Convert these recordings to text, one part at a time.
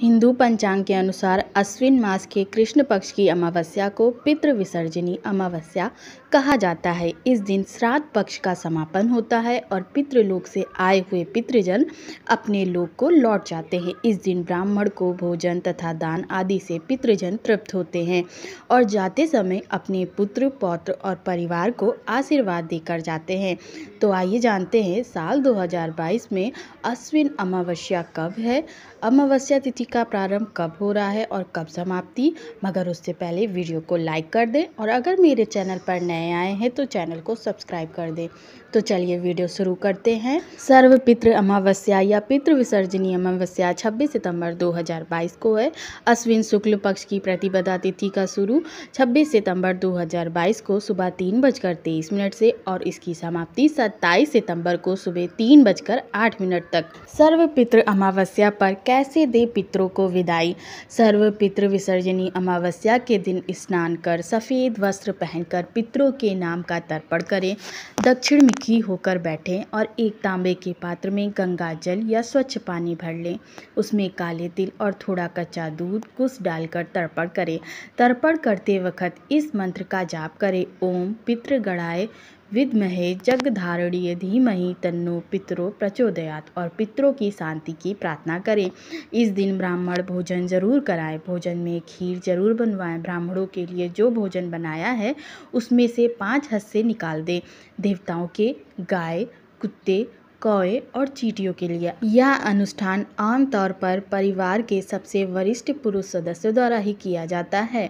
हिंदू पंचांग के अनुसार अश्विन मास के कृष्ण पक्ष की अमावस्या को पितृ विसर्जनी अमावस्या कहा जाता है इस दिन श्राद्ध पक्ष का समापन होता है और पितृलोक से आए हुए पितृजन अपने लोक को लौट जाते हैं इस दिन ब्राह्मण को भोजन तथा दान आदि से पितृजन तृप्त होते हैं और जाते समय अपने पुत्र पौत्र और परिवार को आशीर्वाद देकर जाते हैं तो आइए जानते हैं साल दो में अश्विन अमावस्या कब है अमावस्या तिथि का प्रारंभ कब हो रहा है और कब समाप्ति मगर उससे पहले वीडियो को लाइक कर दें और अगर मेरे चैनल पर नए आए हैं तो चैनल को सब्सक्राइब कर दें तो चलिए वीडियो शुरू करते हैं सर्व पितृ अमावस्या या पितृ विसर्जनीय अमावस्या 26 सितंबर 2022 को है अश्विन शुक्ल पक्ष की प्रतिपदा तिथि का शुरू 26 सितंबर 2022 को सुबह तीन बजकर तेईस मिनट से और इसकी समाप्ति 27 सितंबर को सुबह तीन बजकर आठ मिनट तक सर्व पितृ अमावस्या पर कैसे दे पितृ पितरों को विदाई सर्व पितृ विसर्जनी अमावस्या के दिन स्नान कर सफ़ेद वस्त्र पहनकर पितरों के नाम का तर्पण करें दक्षिण मुखी होकर बैठें और एक तांबे के पात्र में गंगा जल या स्वच्छ पानी भर लें उसमें काले तिल और थोड़ा कच्चा दूध कुछ डालकर तर्पण करें तर्पण करते वक्त इस मंत्र का जाप करें ओम पितृगढ़ाए विद्महे जगधारणीय धीमहि तन्नो पितरो प्रचोदयात और पितरों की शांति की प्रार्थना करें इस दिन ब्राह्मण भोजन ज़रूर कराएं भोजन में खीर ज़रूर बनवाएं ब्राह्मणों के लिए जो भोजन बनाया है उसमें से पाँच हस्से निकाल दें देवताओं के गाय कुत्ते कौए और चीटियों के लिए यह अनुष्ठान आमतौर पर परिवार के सबसे वरिष्ठ पुरुष सदस्यों द्वारा ही किया जाता है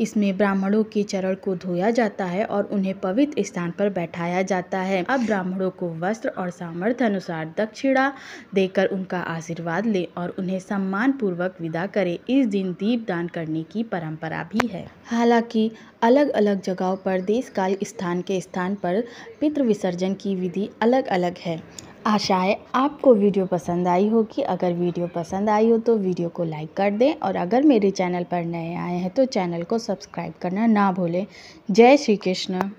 इसमें ब्राह्मणों के चरण को धोया जाता है और उन्हें पवित्र स्थान पर बैठाया जाता है अब ब्राह्मणों को वस्त्र और सामर्थ्य अनुसार दक्षिणा देकर उनका आशीर्वाद ले और उन्हें सम्मान पूर्वक विदा करे इस दिन दीप दान करने की परंपरा भी है हालांकि अलग अलग जगहों पर देश काल स्थान के स्थान पर पितृ विसर्जन की विधि अलग अलग है आशा है आपको वीडियो पसंद आई होगी अगर वीडियो पसंद आई हो तो वीडियो को लाइक कर दें और अगर मेरे चैनल पर नए आए हैं तो चैनल को सब्सक्राइब करना ना भूलें जय श्री कृष्ण